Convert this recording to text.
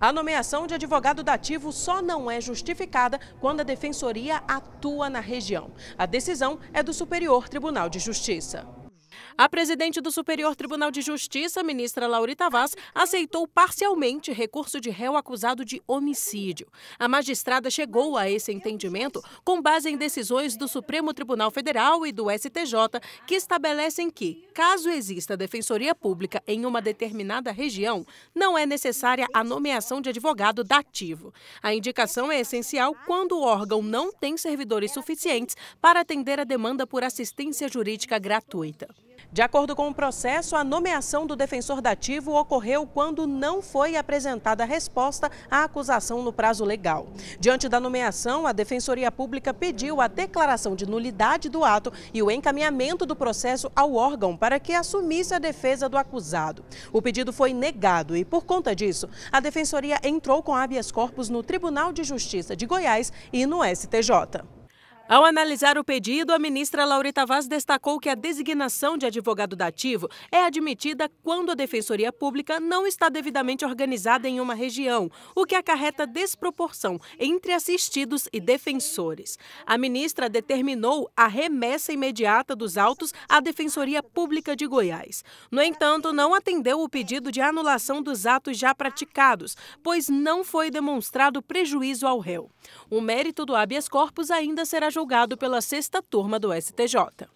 A nomeação de advogado dativo só não é justificada quando a defensoria atua na região. A decisão é do Superior Tribunal de Justiça. A presidente do Superior Tribunal de Justiça, ministra Laurita Vaz, aceitou parcialmente recurso de réu acusado de homicídio. A magistrada chegou a esse entendimento com base em decisões do Supremo Tribunal Federal e do STJ, que estabelecem que, caso exista defensoria pública em uma determinada região, não é necessária a nomeação de advogado dativo. A indicação é essencial quando o órgão não tem servidores suficientes para atender a demanda por assistência jurídica gratuita. De acordo com o processo, a nomeação do defensor dativo ocorreu quando não foi apresentada resposta à acusação no prazo legal. Diante da nomeação, a Defensoria Pública pediu a declaração de nulidade do ato e o encaminhamento do processo ao órgão para que assumisse a defesa do acusado. O pedido foi negado e, por conta disso, a Defensoria entrou com habeas corpus no Tribunal de Justiça de Goiás e no STJ. Ao analisar o pedido, a ministra Laurita Vaz destacou que a designação de advogado dativo é admitida quando a Defensoria Pública não está devidamente organizada em uma região, o que acarreta desproporção entre assistidos e defensores. A ministra determinou a remessa imediata dos autos à Defensoria Pública de Goiás. No entanto, não atendeu o pedido de anulação dos atos já praticados, pois não foi demonstrado prejuízo ao réu. O mérito do habeas corpus ainda será julgado pela sexta turma do STJ.